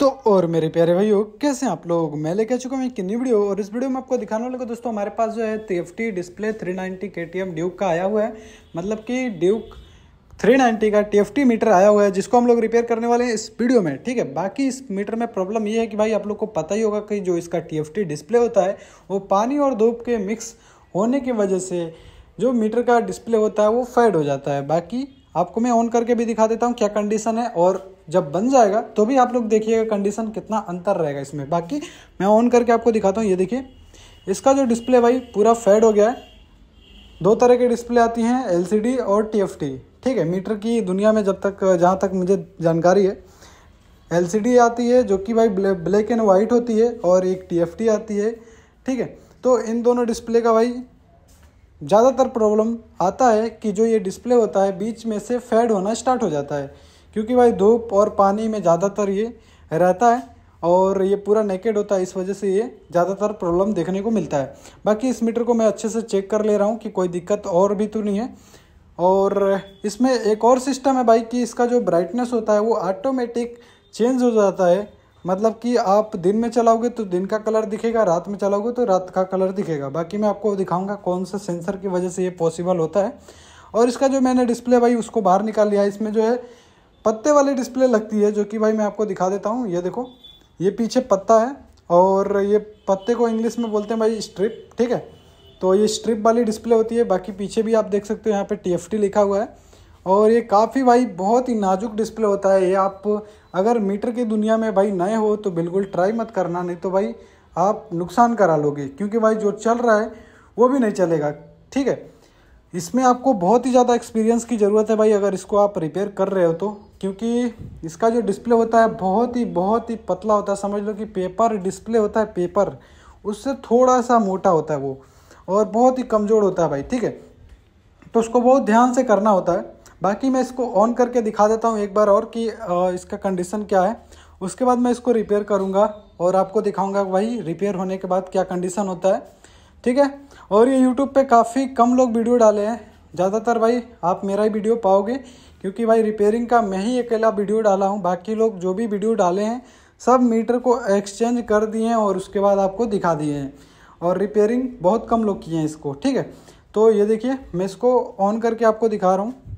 तो और मेरे प्यारे भाइयों कैसे हैं आप लोग मैं लेके आ चुका हूँ एक किन्नी वीडियो और इस वीडियो में आपको दिखाने वाले दोस्तों हमारे पास जो है टी डिस्प्ले 390 एम ड्यूक का आया हुआ है मतलब कि ड्यूक 390 का टी मीटर आया हुआ है जिसको हम लोग रिपेयर करने वाले हैं इस वीडियो में ठीक है बाकी इस मीटर में प्रॉब्लम ये है कि भाई आप लोग को पता ही होगा कि जो इसका टी डिस्प्ले होता है वो पानी और धूप के मिक्स होने की वजह से जो मीटर का डिस्प्ले होता है वो फेड हो जाता है बाकी आपको मैं ऑन करके भी दिखा देता हूँ क्या कंडीशन है और जब बन जाएगा तो भी आप लोग देखिएगा कंडीशन कितना अंतर रहेगा इसमें बाकी मैं ऑन करके आपको दिखाता हूँ ये देखिए इसका जो डिस्प्ले भाई पूरा फेड हो गया है दो तरह के डिस्प्ले आती हैं एलसीडी और टीएफटी ठीक है मीटर की दुनिया में जब तक जहाँ तक मुझे जानकारी है एलसीडी आती है जो कि भाई ब्लैक एंड वाइट होती है और एक टीएफटी आती है ठीक है तो इन दोनों डिस्प्ले का भाई ज़्यादातर प्रॉब्लम आता है कि जो ये डिस्प्ले होता है बीच में से फेड होना स्टार्ट हो जाता है क्योंकि भाई धूप और पानी में ज़्यादातर ये रहता है और ये पूरा नेकेड होता है इस वजह से ये ज़्यादातर प्रॉब्लम देखने को मिलता है बाकी इस मीटर को मैं अच्छे से चेक कर ले रहा हूँ कि कोई दिक्कत और भी तो नहीं है और इसमें एक और सिस्टम है भाई कि इसका जो ब्राइटनेस होता है वो ऑटोमेटिक चेंज हो जाता है मतलब कि आप दिन में चलाओगे तो दिन का कलर दिखेगा रात में चलाओगे तो रात का कलर दिखेगा बाकी मैं आपको दिखाऊंगा कौन सा सेंसर की वजह से ये पॉसिबल होता है और इसका जो मैंने डिस्प्ले भाई उसको बाहर निकाल लिया इसमें जो है पत्ते वाली डिस्प्ले लगती है जो कि भाई मैं आपको दिखा देता हूँ ये देखो ये पीछे पत्ता है और ये पत्ते को इंग्लिश में बोलते हैं भाई स्ट्रिप ठीक है तो ये स्ट्रिप वाली डिस्प्ले होती है बाकी पीछे भी आप देख सकते हो यहाँ पे टी लिखा हुआ है और ये काफ़ी भाई बहुत ही नाजुक डिस्प्ले होता है ये आप अगर मीटर की दुनिया में भाई नए हो तो बिल्कुल ट्राई मत करना नहीं तो भाई आप नुकसान करा लोगे क्योंकि भाई जो चल रहा है वो भी नहीं चलेगा ठीक है इसमें आपको बहुत ही ज़्यादा एक्सपीरियंस की ज़रूरत है भाई अगर इसको आप रिपेयर कर रहे हो तो क्योंकि इसका जो डिस्प्ले होता है बहुत ही बहुत ही पतला होता है समझ लो कि पेपर डिस्प्ले होता है पेपर उससे थोड़ा सा मोटा होता है वो और बहुत ही कमज़ोर होता है भाई ठीक है तो उसको बहुत ध्यान से करना होता है बाकी मैं इसको ऑन करके दिखा देता हूँ एक बार और कि इसका कंडीशन क्या है उसके बाद मैं इसको रिपेयर करूँगा और आपको दिखाऊँगा भाई रिपेयर होने के बाद क्या कंडीशन होता है ठीक है और ये यूट्यूब पर काफ़ी कम लोग वीडियो डाले हैं ज़्यादातर भाई आप मेरा ही वीडियो पाओगे क्योंकि भाई रिपेयरिंग का मैं ही अकेला वीडियो डाला हूँ बाकी लोग जो भी वीडियो डाले हैं सब मीटर को एक्सचेंज कर दिए हैं और उसके बाद आपको दिखा दिए हैं और रिपेयरिंग बहुत कम लोग किए हैं इसको ठीक है तो ये देखिए मैं इसको ऑन करके आपको दिखा रहा हूँ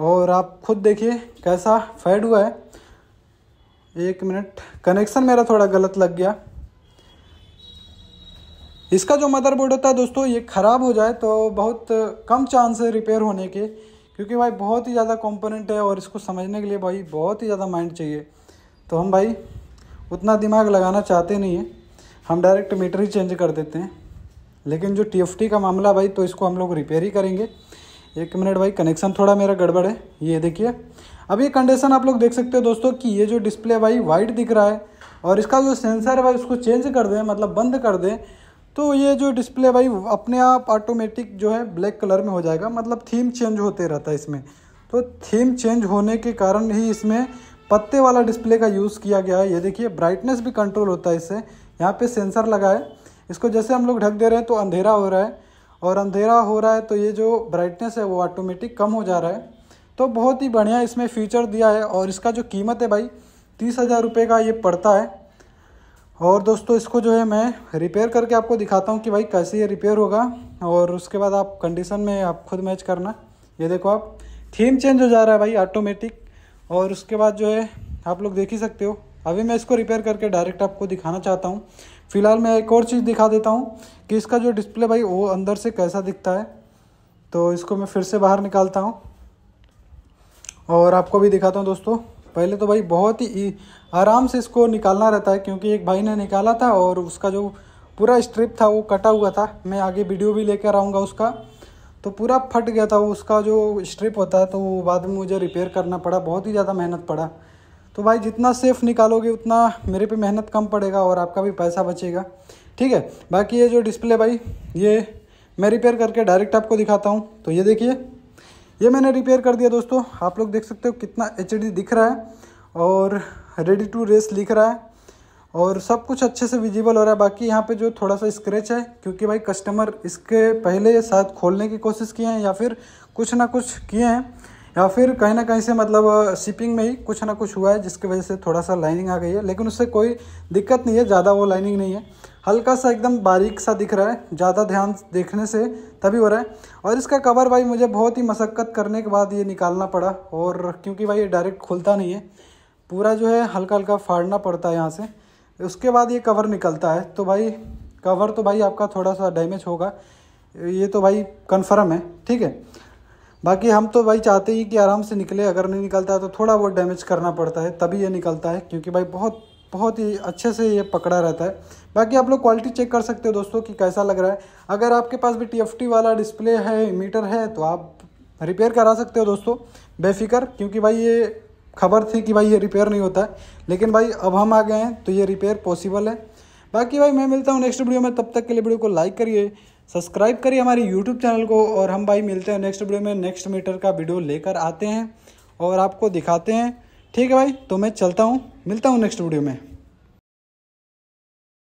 और आप खुद देखिए कैसा फेड हुआ है एक मिनट कनेक्शन मेरा थोड़ा गलत लग गया इसका जो मदरबोर्ड होता है दोस्तों ये ख़राब हो जाए तो बहुत कम चांस है रिपेयर होने के क्योंकि भाई बहुत ही ज़्यादा कंपोनेंट है और इसको समझने के लिए भाई बहुत ही ज़्यादा माइंड चाहिए तो हम भाई उतना दिमाग लगाना चाहते नहीं है हम डायरेक्ट मीटर ही चेंज कर देते हैं लेकिन जो टी का मामला भाई तो इसको हम लोग रिपेयर ही करेंगे एक मिनट भाई कनेक्शन थोड़ा मेरा गड़बड़ है ये देखिए अब ये कंडीशन आप लोग देख सकते हो दोस्तों कि ये जो डिस्प्ले भाई वाइट दिख रहा है और इसका जो सेंसर है भाई उसको चेंज कर दें मतलब बंद कर दें तो ये जो डिस्प्ले भाई अपने आप ऑटोमेटिक जो है ब्लैक कलर में हो जाएगा मतलब थीम चेंज होते रहता है इसमें तो थीम चेंज होने के कारण ही इसमें पत्ते वाला डिस्प्ले का यूज़ किया गया है ये देखिए ब्राइटनेस भी कंट्रोल होता है इससे यहाँ पे सेंसर लगा है इसको जैसे हम लोग ढक दे रहे हैं तो अंधेरा हो रहा है और अंधेरा हो रहा है तो ये जो ब्राइटनेस है वो ऑटोमेटिक कम हो जा रहा है तो बहुत ही बढ़िया इसमें फीचर दिया है और इसका जो कीमत है भाई तीस हज़ार रुपये का ये पड़ता है और दोस्तों इसको जो है मैं रिपेयर करके आपको दिखाता हूँ कि भाई कैसे ये रिपेयर होगा और उसके बाद आप कंडीशन में आप खुद मैच करना ये देखो आप थीम चेंज हो जा रहा है भाई ऑटोमेटिक और उसके बाद जो है आप लोग देख ही सकते हो अभी मैं इसको रिपेयर करके डायरेक्ट आपको दिखाना चाहता हूँ फिलहाल मैं एक और चीज़ दिखा देता हूँ कि इसका जो डिस्प्ले भाई वो अंदर से कैसा दिखता है तो इसको मैं फिर से बाहर निकालता हूँ और आपको भी दिखाता हूँ दोस्तों पहले तो भाई बहुत ही आराम से इसको निकालना रहता है क्योंकि एक भाई ने निकाला था और उसका जो पूरा स्ट्रिप था वो कटा हुआ था मैं आगे वीडियो भी लेकर आऊँगा उसका तो पूरा फट गया था वो उसका जो स्ट्रिप होता है तो वो बाद में मुझे रिपेयर करना पड़ा बहुत ही ज़्यादा मेहनत पड़ा तो भाई जितना सेफ निकालोगे उतना मेरे पे मेहनत कम पड़ेगा और आपका भी पैसा बचेगा ठीक है बाकी ये जो डिस्प्ले भाई ये मैं रिपेयर करके डायरेक्ट आपको दिखाता हूँ तो ये देखिए ये मैंने रिपेयर कर दिया दोस्तों आप लोग देख सकते हो कितना एच दिख रहा है और रेडी टू रेस लिख रहा है और सब कुछ अच्छे से विजिबल हो रहा है बाकी यहाँ पे जो थोड़ा सा स्क्रैच है क्योंकि भाई कस्टमर इसके पहले शायद खोलने की कोशिश किए हैं या फिर कुछ ना कुछ किए हैं या फिर कहीं ना कहीं से मतलब शिपिंग में ही कुछ ना कुछ हुआ है जिसकी वजह से थोड़ा सा लाइनिंग आ गई है लेकिन उससे कोई दिक्कत नहीं है ज़्यादा वो लाइनिंग नहीं है हल्का सा एकदम बारीक सा दिख रहा है ज़्यादा ध्यान देखने से तभी हो रहा है और इसका कवर भाई मुझे बहुत ही मशक्क़त करने के बाद ये निकालना पड़ा और क्योंकि भाई ये डायरेक्ट खुलता नहीं है पूरा जो है हल्का हल्का फाड़ना पड़ता है यहाँ से उसके बाद ये कवर निकलता है तो भाई कवर तो भाई आपका थोड़ा सा डैमेज होगा ये तो भाई कन्फर्म है ठीक है बाकी हम तो भाई चाहते ही कि आराम से निकले अगर नहीं निकलता है तो थोड़ा बहुत डैमेज करना पड़ता है तभी ये निकलता है क्योंकि भाई बहुत बहुत ही अच्छे से ये पकड़ा रहता है बाकी आप लोग क्वालिटी चेक कर सकते हो दोस्तों कि कैसा लग रहा है अगर आपके पास भी टी वाला डिस्प्ले है मीटर है तो आप रिपेयर करा सकते हो दोस्तों बेफिक्र क्योंकि भाई ये खबर थी कि भाई ये रिपेयर नहीं होता है लेकिन भाई अब हम आ गए हैं तो ये रिपेयर पॉसिबल है बाकी भाई मैं मिलता हूँ नेक्स्ट वीडियो में तब तक के लिए वीडियो को लाइक करिए सब्सक्राइब करिए हमारे यूट्यूब चैनल को और हम भाई मिलते हैं नेक्स्ट वीडियो में नेक्स्ट मीटर का वीडियो लेकर आते हैं और आपको दिखाते हैं ठीक है भाई तो मैं चलता हूँ मिलता हूँ नेक्स्ट वीडियो में